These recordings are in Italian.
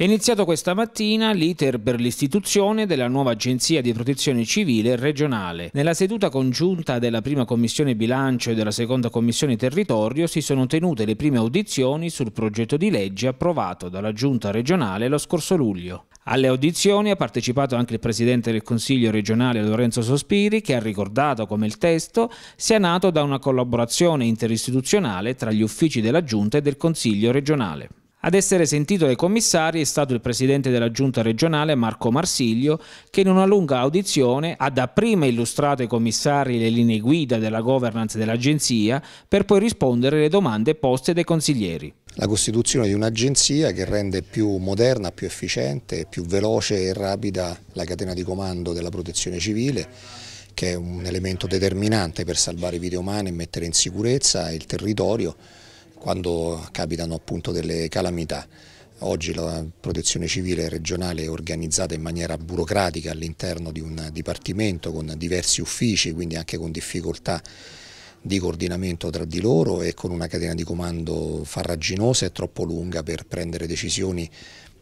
È iniziato questa mattina l'iter per l'istituzione della nuova Agenzia di Protezione Civile regionale. Nella seduta congiunta della prima Commissione Bilancio e della seconda Commissione Territorio si sono tenute le prime audizioni sul progetto di legge approvato dalla Giunta regionale lo scorso luglio. Alle audizioni ha partecipato anche il Presidente del Consiglio regionale Lorenzo Sospiri che ha ricordato come il testo sia nato da una collaborazione interistituzionale tra gli uffici della Giunta e del Consiglio regionale. Ad essere sentito dai commissari è stato il presidente della giunta regionale Marco Marsiglio che in una lunga audizione ha dapprima illustrato ai commissari le linee guida della governance dell'agenzia per poi rispondere alle domande poste dai consiglieri la costituzione di un'agenzia che rende più moderna, più efficiente, più veloce e rapida la catena di comando della protezione civile che è un elemento determinante per salvare vite umane e mettere in sicurezza il territorio quando capitano appunto delle calamità. Oggi la protezione civile regionale è organizzata in maniera burocratica all'interno di un dipartimento con diversi uffici, quindi anche con difficoltà di coordinamento tra di loro e con una catena di comando farraginosa e troppo lunga per prendere decisioni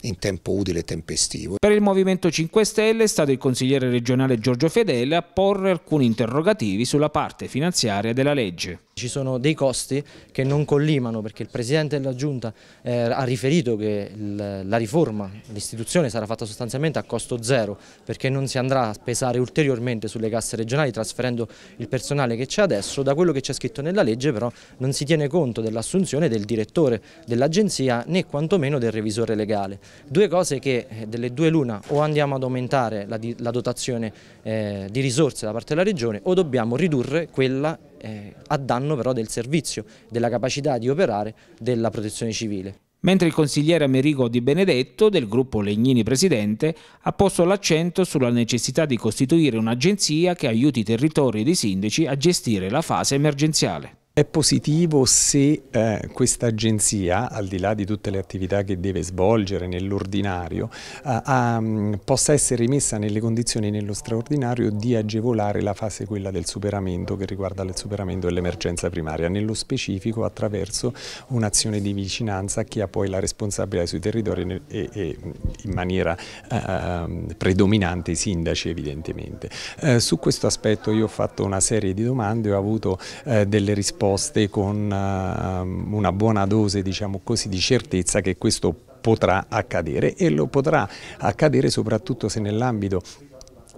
in tempo utile e tempestivo. Per il Movimento 5 Stelle è stato il consigliere regionale Giorgio Fedele a porre alcuni interrogativi sulla parte finanziaria della legge. Ci sono dei costi che non collimano perché il Presidente della Giunta eh, ha riferito che il, la riforma, l'istituzione sarà fatta sostanzialmente a costo zero perché non si andrà a pesare ulteriormente sulle casse regionali trasferendo il personale che c'è adesso. Da quello che c'è scritto nella legge però non si tiene conto dell'assunzione del direttore dell'agenzia né quantomeno del revisore legale. Due cose che eh, delle due l'una o andiamo ad aumentare la, la dotazione eh, di risorse da parte della regione o dobbiamo ridurre quella eh, a danno però del servizio, della capacità di operare della protezione civile mentre il consigliere Amerigo Di Benedetto, del gruppo Legnini Presidente, ha posto l'accento sulla necessità di costituire un'agenzia che aiuti i territori ed i sindaci a gestire la fase emergenziale. È positivo se eh, questa agenzia, al di là di tutte le attività che deve svolgere nell'ordinario, eh, mm, possa essere messa nelle condizioni nello straordinario di agevolare la fase quella del superamento che riguarda il superamento dell'emergenza primaria, nello specifico attraverso un'azione di vicinanza a chi ha poi la responsabilità sui territori e, e in maniera eh, ehm, predominante i sindaci evidentemente. Eh, su questo aspetto io ho fatto una serie di domande, e ho avuto eh, delle risposte risposte con ehm, una buona dose diciamo così, di certezza che questo potrà accadere e lo potrà accadere soprattutto se nell'ambito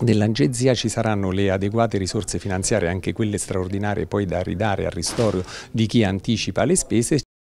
dell'angezia ci saranno le adeguate risorse finanziarie, anche quelle straordinarie poi da ridare al ristorio di chi anticipa le spese,